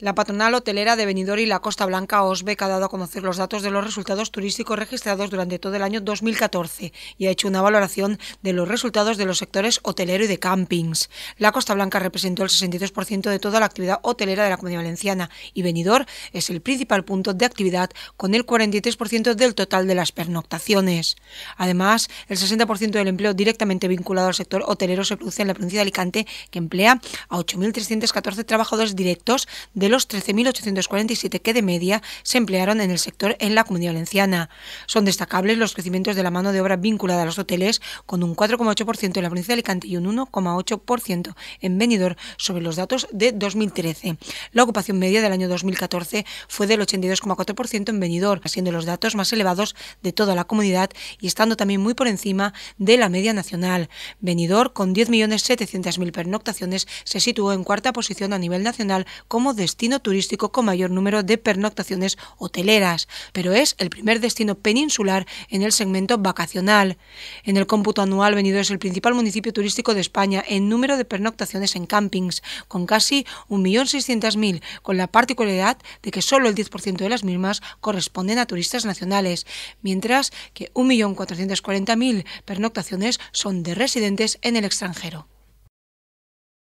La patronal hotelera de Benidorm y la Costa Blanca OSBEC ha dado a conocer los datos de los resultados turísticos registrados durante todo el año 2014 y ha hecho una valoración de los resultados de los sectores hotelero y de campings. La Costa Blanca representó el 62% de toda la actividad hotelera de la Comunidad Valenciana y Benidorm es el principal punto de actividad con el 43% del total de las pernoctaciones. Además, el 60% del empleo directamente vinculado al sector hotelero se produce en la provincia de Alicante, que emplea a 8.314 trabajadores directos de de los 13.847 que de media se emplearon en el sector en la Comunidad Valenciana. Son destacables los crecimientos de la mano de obra vinculada a los hoteles, con un 4,8% en la provincia de Alicante y un 1,8% en Benidorm, sobre los datos de 2013. La ocupación media del año 2014 fue del 82,4% en Benidorm, siendo los datos más elevados de toda la comunidad y estando también muy por encima de la media nacional. Benidorm, con 10.700.000 pernoctaciones, se situó en cuarta posición a nivel nacional como destino destino turístico con mayor número de pernoctaciones hoteleras, pero es el primer destino peninsular en el segmento vacacional. En el cómputo anual, venido es el principal municipio turístico de España en número de pernoctaciones en campings, con casi 1.600.000, con la particularidad de que solo el 10% de las mismas corresponden a turistas nacionales, mientras que 1.440.000 pernoctaciones son de residentes en el extranjero.